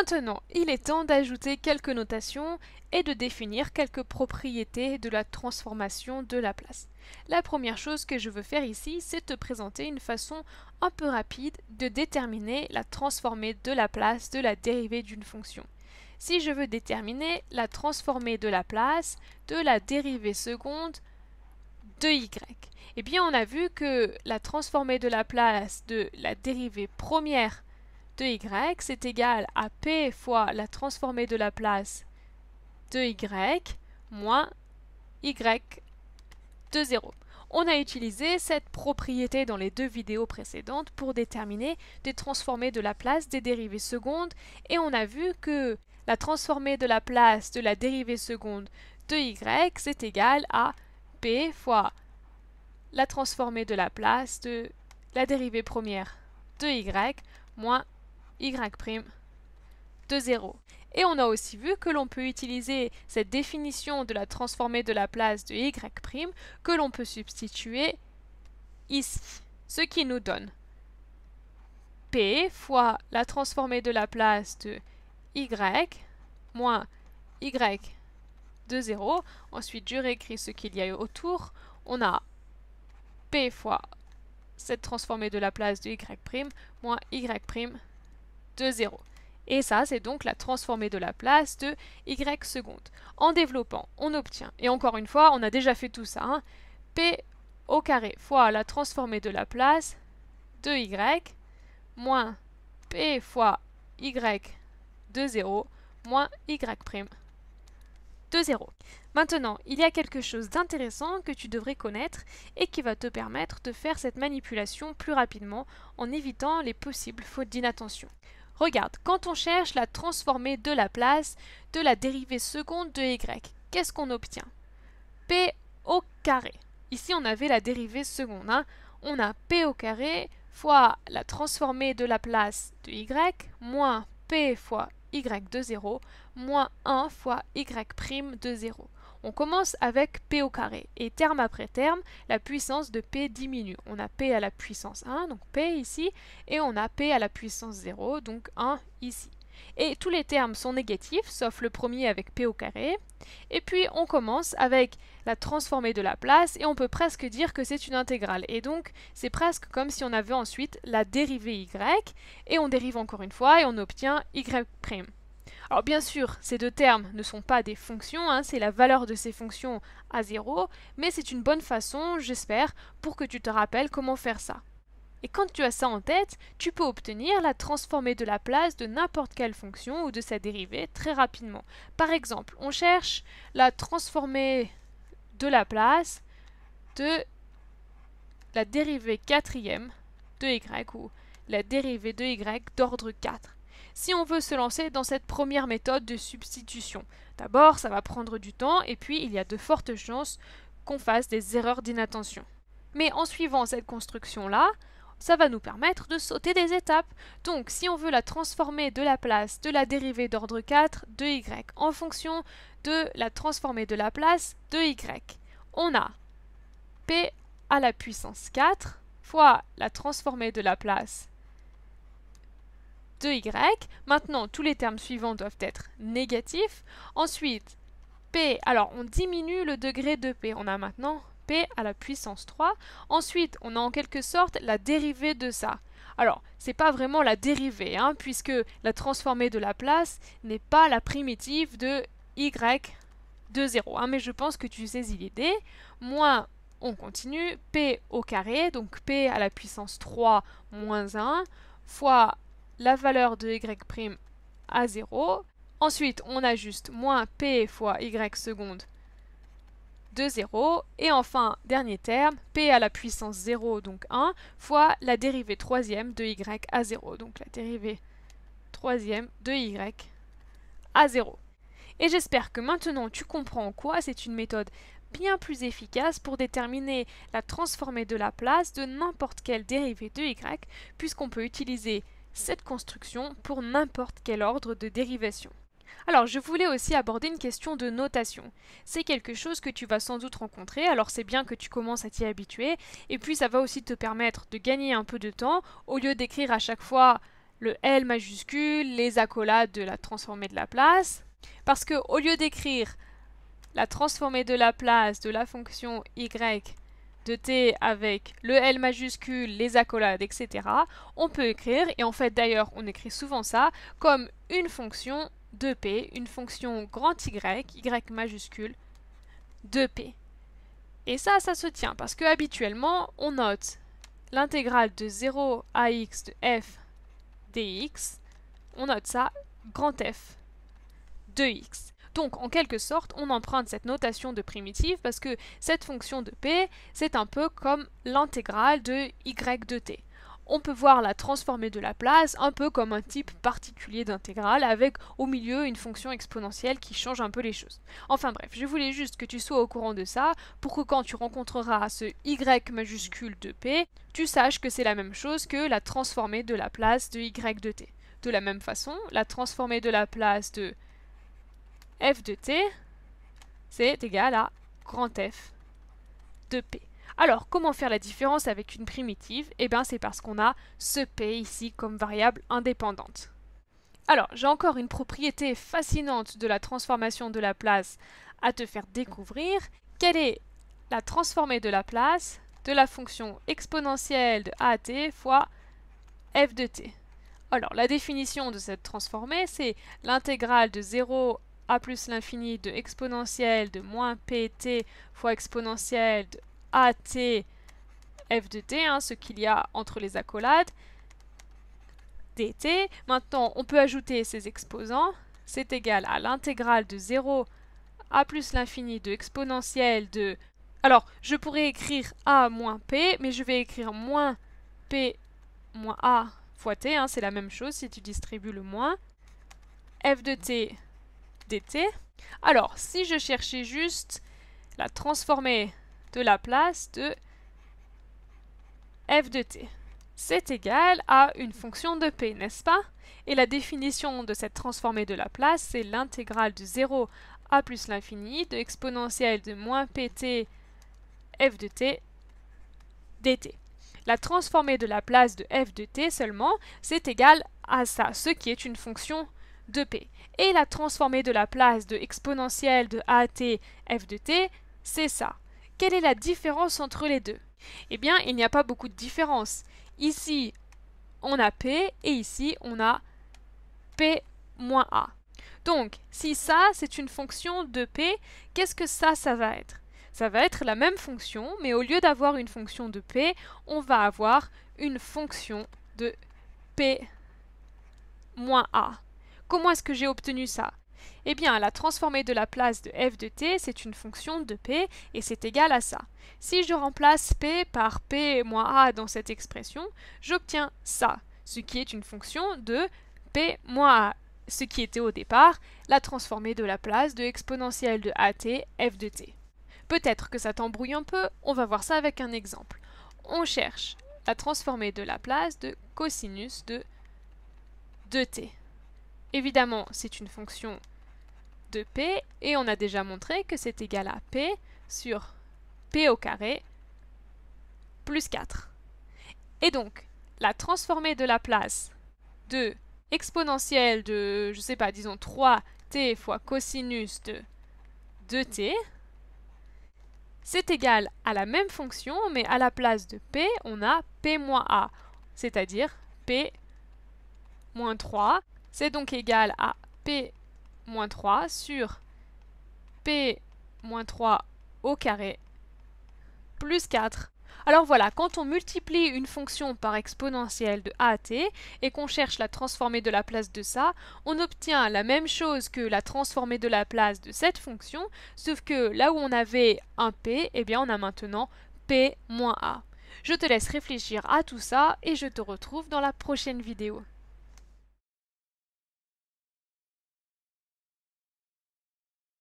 Maintenant, il est temps d'ajouter quelques notations et de définir quelques propriétés de la transformation de la place. La première chose que je veux faire ici, c'est te présenter une façon un peu rapide de déterminer la transformée de la place de la dérivée d'une fonction. Si je veux déterminer la transformée de la place de la dérivée seconde de y. Eh bien, on a vu que la transformée de la place de la dérivée première 2y, c'est égal à p fois la transformée de la place 2y moins y de 0. On a utilisé cette propriété dans les deux vidéos précédentes pour déterminer des transformées de la place des dérivées secondes et on a vu que la transformée de la place de la dérivée seconde de y c'est égal à p fois la transformée de la place de la dérivée première de y moins y' de 0. Et on a aussi vu que l'on peut utiliser cette définition de la transformée de la place de y' que l'on peut substituer ici, ce qui nous donne p fois la transformée de la place de y moins y de 0. Ensuite, je réécris ce qu'il y a autour. On a p fois cette transformée de la place de y' moins y' 0. Et ça, c'est donc la transformée de la place de y seconde. En développant, on obtient, et encore une fois, on a déjà fait tout ça, hein. p au carré fois la transformée de la place de y moins p fois y de 0 moins y' de 0. Maintenant, il y a quelque chose d'intéressant que tu devrais connaître et qui va te permettre de faire cette manipulation plus rapidement en évitant les possibles fautes d'inattention. Regarde, quand on cherche la transformée de la place de la dérivée seconde de y, qu'est-ce qu'on obtient p au carré. Ici, on avait la dérivée seconde. Hein. On a p au carré fois la transformée de la place de y moins p fois y de 0 moins 1 fois y' prime de 0. On commence avec P au carré et terme après terme, la puissance de P diminue. On a P à la puissance 1, donc P ici, et on a P à la puissance 0, donc 1 ici. Et tous les termes sont négatifs, sauf le premier avec P au carré. Et puis on commence avec la transformée de la place, et on peut presque dire que c'est une intégrale. Et donc c'est presque comme si on avait ensuite la dérivée y, et on dérive encore une fois, et on obtient y'. Alors bien sûr, ces deux termes ne sont pas des fonctions, hein, c'est la valeur de ces fonctions à 0, mais c'est une bonne façon, j'espère, pour que tu te rappelles comment faire ça. Et quand tu as ça en tête, tu peux obtenir la transformée de la place de n'importe quelle fonction ou de sa dérivée très rapidement. Par exemple, on cherche la transformée de la place de la dérivée quatrième de y ou la dérivée de y d'ordre 4 si on veut se lancer dans cette première méthode de substitution. D'abord, ça va prendre du temps et puis il y a de fortes chances qu'on fasse des erreurs d'inattention. Mais en suivant cette construction-là, ça va nous permettre de sauter des étapes. Donc si on veut la transformer de la place de la dérivée d'ordre 4 de y en fonction de la transformée de la place de y, on a p à la puissance 4 fois la transformée de la place y Maintenant, tous les termes suivants doivent être négatifs. Ensuite, p, alors on diminue le degré de p. On a maintenant p à la puissance 3. Ensuite, on a en quelque sorte la dérivée de ça. Alors, c'est pas vraiment la dérivée, hein, puisque la transformée de la place n'est pas la primitive de y de 0. Hein. mais je pense que tu saisis l'idée. Moins, on continue, p au carré, donc p à la puissance 3 moins 1, fois la valeur de y' à 0. Ensuite, on ajuste moins p fois y seconde de 0. Et enfin, dernier terme, p à la puissance 0, donc 1, fois la dérivée troisième de y à 0. Donc la dérivée troisième de y à 0. Et j'espère que maintenant tu comprends quoi c'est une méthode bien plus efficace pour déterminer la transformée de la place de n'importe quelle dérivée de y, puisqu'on peut utiliser cette construction pour n'importe quel ordre de dérivation. Alors, je voulais aussi aborder une question de notation. C'est quelque chose que tu vas sans doute rencontrer, alors c'est bien que tu commences à t'y habituer, et puis ça va aussi te permettre de gagner un peu de temps, au lieu d'écrire à chaque fois le L majuscule, les accolades de la transformée de la place, parce que au lieu d'écrire la transformée de la place de la fonction y de t avec le L majuscule, les accolades, etc. On peut écrire, et en fait d'ailleurs on écrit souvent ça, comme une fonction de p une fonction grand Y, Y majuscule, de p Et ça, ça se tient, parce que habituellement on note l'intégrale de 0 à x de f dx, on note ça grand f, de x donc en quelque sorte, on emprunte cette notation de primitive parce que cette fonction de p, c'est un peu comme l'intégrale de y de t. On peut voir la transformée de la place un peu comme un type particulier d'intégrale avec au milieu une fonction exponentielle qui change un peu les choses. Enfin bref, je voulais juste que tu sois au courant de ça pour que quand tu rencontreras ce y majuscule de p, tu saches que c'est la même chose que la transformée de la place de y de t. De la même façon, la transformée de la place de f de t, c'est égal à grand F de P. Alors, comment faire la différence avec une primitive Eh bien, c'est parce qu'on a ce P ici comme variable indépendante. Alors, j'ai encore une propriété fascinante de la transformation de la place à te faire découvrir. Quelle est la transformée de la place de la fonction exponentielle de a à t fois f de t Alors, la définition de cette transformée, c'est l'intégrale de 0 à a plus l'infini de exponentielle de moins pt fois exponentielle de at f de t, hein, ce qu'il y a entre les accolades, dt. Maintenant, on peut ajouter ces exposants. C'est égal à l'intégrale de 0 a plus l'infini de exponentielle de... Alors, je pourrais écrire a moins p, mais je vais écrire moins p moins a fois t, hein, c'est la même chose si tu distribues le moins, f de t dt. Alors, si je cherchais juste la transformée de la place de f de t, c'est égal à une fonction de p, n'est-ce pas Et la définition de cette transformée de la place, c'est l'intégrale de 0 à plus l'infini de exponentielle de moins pt f de t dt. La transformée de la place de f de t seulement, c'est égal à ça, ce qui est une fonction de p Et la transformée de la place de exponentielle de T f de t, c'est ça. Quelle est la différence entre les deux Eh bien, il n'y a pas beaucoup de différence. Ici, on a p et ici, on a p moins a. Donc, si ça, c'est une fonction de p, qu'est-ce que ça, ça va être Ça va être la même fonction, mais au lieu d'avoir une fonction de p, on va avoir une fonction de p moins a. Comment est-ce que j'ai obtenu ça eh bien, la transformée de la place de f de t, c'est une fonction de p, et c'est égal à ça. Si je remplace p par p moins a dans cette expression, j'obtiens ça, ce qui est une fonction de p moins a, ce qui était au départ la transformée de la place de exponentielle de at f de t. Peut-être que ça t'embrouille un peu, on va voir ça avec un exemple. On cherche la transformée de la place de cosinus de 2t. Évidemment, c'est une fonction de p, et on a déjà montré que c'est égal à p sur p au carré plus 4. Et donc, la transformée de la place de exponentielle de, je ne sais pas, disons 3t fois cosinus de 2t, c'est égal à la même fonction, mais à la place de p, on a p moins a, c'est-à-dire p moins 3 c'est donc égal à P-3 sur P-3 au carré plus 4. Alors voilà, quand on multiplie une fonction par exponentielle de a t et qu'on cherche la transformée de la place de ça, on obtient la même chose que la transformée de la place de cette fonction, sauf que là où on avait un p, eh bien on a maintenant p moins a. Je te laisse réfléchir à tout ça et je te retrouve dans la prochaine vidéo.